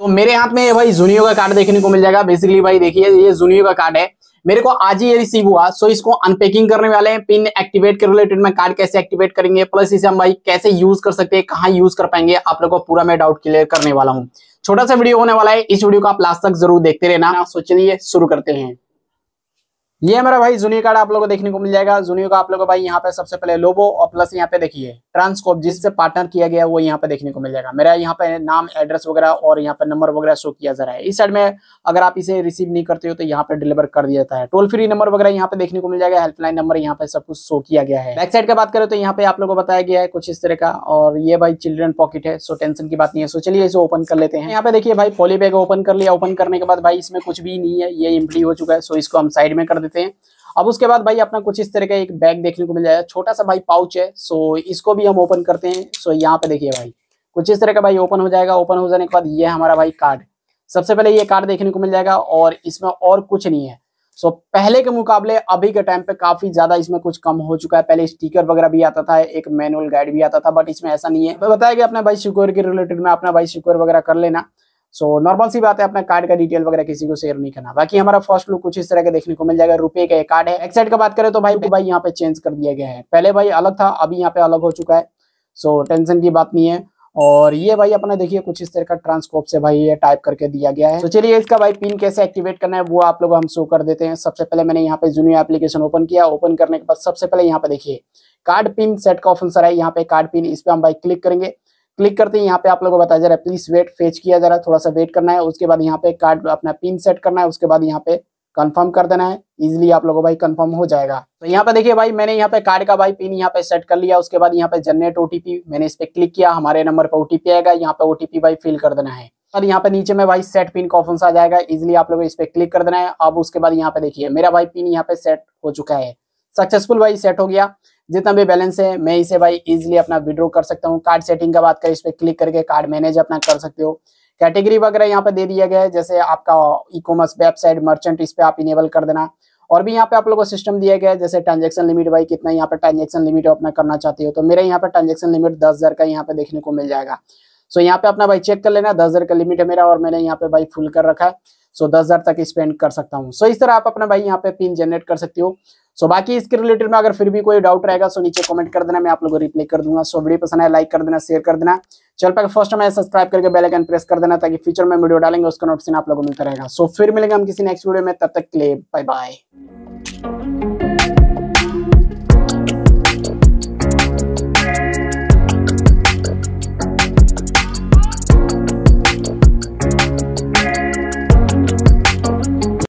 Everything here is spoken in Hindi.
तो मेरे हाथ में भाई जूनियो का कार्ड देखने को मिल जाएगा बेसिकली भाई देखिए ये जूनियो का कार्ड है मेरे को आज ही ये रिसीव हुआ सो इसको अनपैकिंग करने वाले हैं पिन एक्टिवेट के रिलेटेड में कार्ड कैसे एक्टिवेट करेंगे प्लस इसे हम भाई कैसे यूज कर सकते हैं कहाँ यूज कर पाएंगे आप लोगों को पूरा मैं डाउट क्लियर करने वाला हूँ छोटा सा वीडियो होने वाला है इस वीडियो को आप लास्ट तक जरूर देखते रहना सो चलिए शुरू करते हैं ये हमारा भाई जूनियो कार्ड आप लोगों को देखने को मिल जाएगा जूनियो का आप लोगों को भाई यहाँ पे सबसे पहले लोबो और प्लस यहाँ पे देखिए ट्रांसकोप जिससे पार्टनर किया गया वो यहाँ पे देखने को मिल जाएगा मेरा यहाँ पे नाम एड्रेस वगैरह और यहाँ पे नंबर वगैरह शो किया जा रहा है इस साइड में अगर आप इसे रिसीव नहीं करते हो तो यहाँ पे डिलीवर कर दिया जाता है टोल फ्री नंबर वगैरह यहाँ पे देखने को मिल जाएगा हेल्पलाइन नंबर यहाँ पे सब कुछ शो किया गया है बैक साइड की बात करें तो यहाँ पे आप लोगों को बताया गया है कुछ इस तरह का और ये भाई चिल्ड्रन पॉकेट है सो टेंशन की बात नहीं है सो चलिए इसे ओपन कर लेते हैं यहाँ पे देखिए भाई पॉली बैग ओपन कर लिया ओपन करने के बाद भाई इसमें कुछ भी नहीं है ये इम्प्ली हो चुका है सो इसको हम साइड में कर देते मिलते हैं अब उसके बाद भाई अपना कुछ इस तरह का एक बैग देखने को मिल जाएगा छोटा सा भाई पाउच है सो इसको भी हम ओपन करते हैं सो यहाँ पे देखिए भाई कुछ इस तरह का भाई ओपन हो जाएगा ओपन हो जाने के बाद ये हमारा भाई कार्ड सबसे पहले ये कार्ड देखने को मिल जाएगा और इसमें और कुछ नहीं है सो so, पहले के मुकाबले अभी के टाइम पे काफी ज्यादा इसमें कुछ कम हो चुका है पहले स्टिकर वगैरह भी आता था एक मैनुअल गाइड भी आता था बट इसमें ऐसा नहीं है बताया कि अपना भाई सिक्योर के रिलेटेड में अपना भाई सिक्योर वगैरह कर लेना सो नॉर्मल सी बात है अपना कार्ड का डिटेल वगैरह किसी को शेयर नहीं करना बाकी हमारा फर्स्ट लुक कुछ इस तरह के देखने को मिल जाएगा रुपए का कार्ड है एक्साइड का बात करें तो भाई भाई यहाँ पे चेंज कर दिया गया है पहले भाई अलग था अभी यहाँ पे अलग हो चुका है सो टेंशन की बात नहीं है और ये भाई अपना देखिए कुछ इस तरह का ट्रांसकोप से भाई ये टाइप करके दिया गया है तो चलिए इसका भाई पिन कैसे एक्टिवेट करना है वो आप लोग हम शो कर देते हैं सबसे पहले मैंने यहाँ पे जूनियर एप्लीकेशन ओपन किया ओपन करने के बाद सबसे पहले यहाँ पे देखिए कार्ड पिन सेट का ऑप्शन सर है यहाँ पे कार्ड पिन इस पर हम भाई क्लिक करेंगे क्लिक करते हैं यहाँ पे आप लोगों को बताया जा रहा है प्लीज वेट फेच किया जा रहा है थोड़ा सा वेट करना है उसके बाद यहाँ पे कार्ड अपना पिन सेट करना है उसके बाद यहाँ पे कंफर्म कर देना है इजिली आप लोगों भाई कंफर्म हो जाएगा तो यहाँ पे देखिए भाई मैंने यहाँ पे कार्ड का भाई पिन यहाँ पे सेट कर लिया उसके बाद यहाँ पे जनरेट ओटीपी मैंने इस पर क्लिक किया हमारे नंबर पर ओटीपी आएगा यहाँ पे ओटीपी भाई फिल कर देना है और यहाँ पे नीचे में भाई सेट पिन का ऑप्शन आ जाएगा इजिली आप लोगों इस पर क्लिक कर देना है अब उसके बाद यहाँ पे देखिए मेरा भाई पिन यहाँ पे सेट हो चुका है सक्सेसफुल भाई सेट हो गया जितना भी बैलेंस है मैं इसे भाई इजिली अपना विड्रो कर सकता हूँ कार्ड सेटिंग का बात करें इस पर क्लिक करके कार्ड मैनेज अपना कर सकते हो कैटेगरी वगैरह यहाँ पे दे दिया गया है जैसे आपका ई कॉमर्स वेबसाइट मर्चेंट इस पर आप इनेबल कर देना और भी यहाँ पे आप लोगों को सिस्टम दिया गया है जैसे ट्रांजेक्शन लिमिट भाई कितना यहाँ पे ट्रांजेक्शन लिमिट अपना करना चाहते हो तो मेरे यहाँ पे ट्रांजेक्शन लिमिट दस हज़ार का यहाँ पे देखने को मिल जाएगा सो यहाँ पे अपना भाई चेक कर लेना दस हज़ार का लिमिट है मेरा और मैंने यहाँ पे भाई फुल कर रखा है सो दस हजार तक स्पेंड कर सकता हूँ सो इस तरह आप अपना भाई यहाँ पे पिन जनरेट कर सकते हो सो बाकी इसके रिलेटेड में अगर फिर भी कोई डाउट रहेगा सो नीचे कमेंट कर देना मैं आप लोगों को रिप्लाई कर दूंगा सो वीडियो पसंद है लाइक कर देना शेयर कर देना चल पाकर फर्स्ट में सब्सक्राइब करके बेल आइकन प्रेस कर देना ताकि फ्यूचर में वीडियो डालेंगे उसका नोटिफिकेशन आप लोगों को मिलता रहेगा सो फिर मिलेंगे हम किसी नेक्स्ट वीडियो में तब तक के लिए बाय बाय